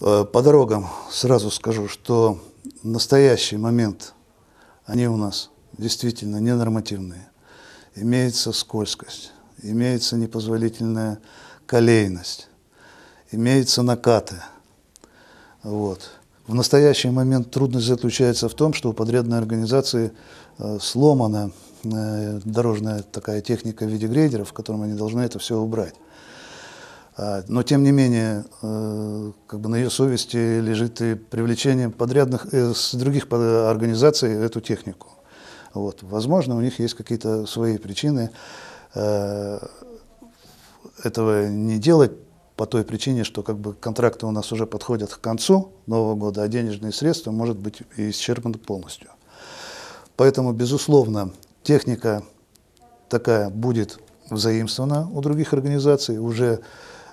Э, по дорогам сразу скажу, что в настоящий момент они у нас действительно ненормативные. Имеется скользкость, имеется непозволительная колейность, имеются накаты. Вот. В настоящий момент трудность заключается в том, что у подрядной организации э, сломана э, дорожная такая техника в виде грейдеров, в котором они должны это все убрать. А, но, тем не менее, э, как бы на ее совести лежит и привлечение подрядных э, с других организаций эту технику. Вот. Возможно, у них есть какие-то свои причины э, этого не делать по той причине, что как бы контракты у нас уже подходят к концу Нового года, а денежные средства, может быть, исчерпаны полностью. Поэтому, безусловно, техника такая будет взаимствована у других организаций, уже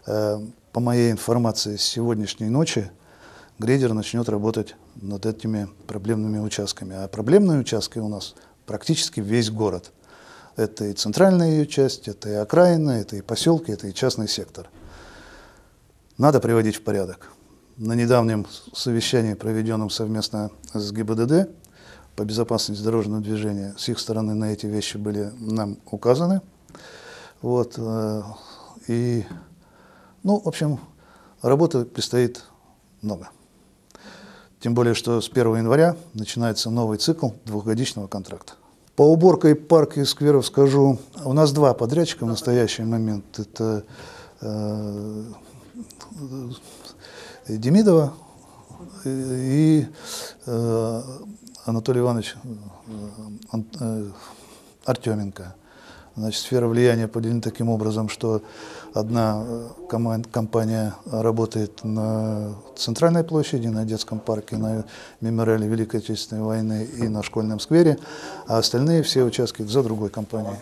Э, по моей информации, с сегодняшней ночи грейдер начнет работать над этими проблемными участками. А проблемные участки у нас практически весь город. Это и центральная ее часть, это и окраина, это и поселки, это и частный сектор. Надо приводить в порядок. На недавнем совещании, проведенном совместно с ГИБДД по безопасности дорожного движения, с их стороны на эти вещи были нам указаны. Вот, э, и ну, в общем, работы предстоит много. Тем более, что с 1 января начинается новый цикл двухгодичного контракта. По уборке парка и скверов скажу, у нас два подрядчика в настоящий момент. Это э, э Демидова и э, Анатолий Иванович э, э Артеменко. Значит, сфера влияния поделена таким образом, что одна э, команд, компания работает на центральной площади, на детском парке, на мемориале Великой Отечественной войны и на школьном сквере, а остальные все участки за другой компанией.